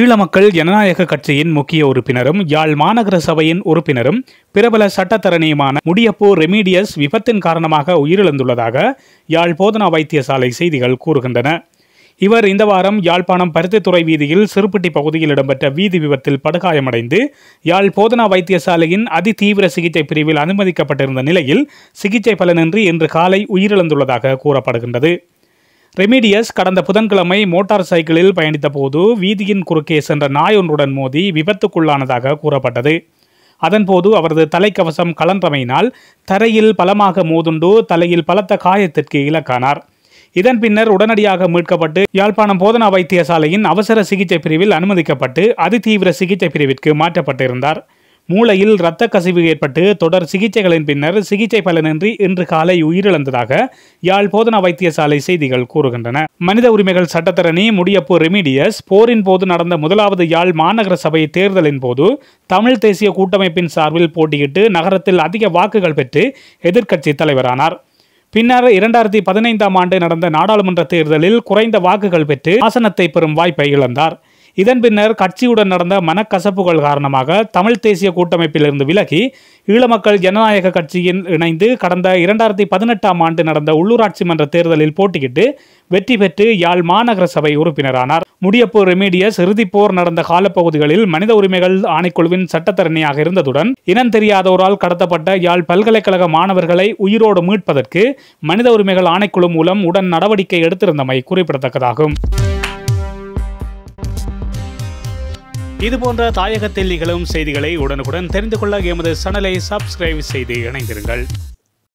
ஈழ மக்கள் ஜனநாயக கட்சியின் முக்கிய உறுப்பினரும் யாழ் மாநகர சபையின் உறுப்பினரும் பிரபல சட்டத்தரணியுமான முடியப்போ ரெமீடியஸ் விபத்தின் காரணமாக உயிரிழந்துள்ளதாக யாழ் போதனா வைத்தியசாலை செய்திகள் கூறுகின்றன இவர் இந்த வாரம் யாழ்ப்பாணம் பருத்தித்துறை வீதியில் சிறுபட்டி பகுதியில் இடம்பெற்ற வீதி விபத்தில் படுகாயமடைந்து யாழ் போதனா வைத்தியசாலையின் அதிதீவிர சிகிச்சை பிரிவில் அனுமதிக்கப்பட்டிருந்த நிலையில் சிகிச்சை பலனின்றி இன்று காலை உயிரிழந்துள்ளதாக கூறப்படுகின்றது ரெமிடியஸ் கடந்த புதன்கிழமை மோட்டார் சைக்கிளில் பயணித்த போது வீதியின் குறுக்கே சென்ற நாய் ஒன்றுடன் மோதி விபத்துக்குள்ளானதாக கூறப்பட்டது அதன்போது அவரது தலைக்கவசம் கலன்றமையினால் தரையில் பலமாக மோதுண்டு தலையில் பலத்த காயத்திற்கு இலக்கானார் இதன் பின்னர் உடனடியாக மீட்கப்பட்டு யாழ்ப்பாணம் போதனா வைத்தியசாலையின் அவசர சிகிச்சை பிரிவில் அனுமதிக்கப்பட்டு அதிதீவிர சிகிச்சை பிரிவிற்கு மாற்றப்பட்டிருந்தார் மூளையில் இரத்த கசிவு ஏற்பட்டு தொடர் சிகிச்சைகளின் பின்னர் சிகிச்சை பலனின்றி இன்று காலை உயிரிழந்ததாக யாழ் போதனா வைத்தியசாலை செய்திகள் கூறுகின்றன மனித உரிமைகள் சட்டத்தரணி முடியப்பு ரெமிடியஸ் போரின் போது நடந்த முதலாவது யாழ் மாநகர சபை தேர்தலின் போது தமிழ் தேசிய கூட்டமைப்பின் சார்பில் போட்டியிட்டு நகரத்தில் அதிக வாக்குகள் பெற்று எதிர்க்கட்சி தலைவரானார் பின்னர் இரண்டாயிரத்தி பதினைந்தாம் ஆண்டு நடந்த நாடாளுமன்ற தேர்தலில் குறைந்த வாக்குகள் பெற்று ஆசனத்தை பெறும் வாய்ப்பை இழந்தார் இதன் பின்னர் கட்சியுடன் நடந்த மனக்கசப்புகள் காரணமாக தமிழ் தேசிய கூட்டமைப்பிலிருந்து விலகி ஈழமக்கள் ஜனநாயக கட்சியின் இணைந்து கடந்த இரண்டாயிரத்தி பதினெட்டாம் ஆண்டு நடந்த உள்ளூராட்சி மன்ற தேர்தலில் போட்டியிட்டு வெற்றி பெற்று யாழ் மாநகர சபை உறுப்பினரானார் முடியப்பு ரெமீடியஸ் இறுதிப்போர் நடந்த காலப்பகுதிகளில் மனித உரிமைகள் ஆணைக்குழுவின் சட்டத்தரணியாக இருந்ததுடன் இனம் தெரியாதோரால் கடத்தப்பட்ட யாழ் பல்கலைக்கழக மாணவர்களை உயிரோடு மீட்பதற்கு மனித உரிமைகள் ஆணைக்குழு மூலம் உடன் நடவடிக்கை எடுத்திருந்தமை குறிப்பிடத்தக்கதாகும் இதுபோன்ற தாயகத்தில் நிகழும் செய்திகளை உடனுக்குடன் தெரிந்து கொள்ள எமது சேனலை சப்ஸ்கிரைப் செய்து இணைந்திருங்கள்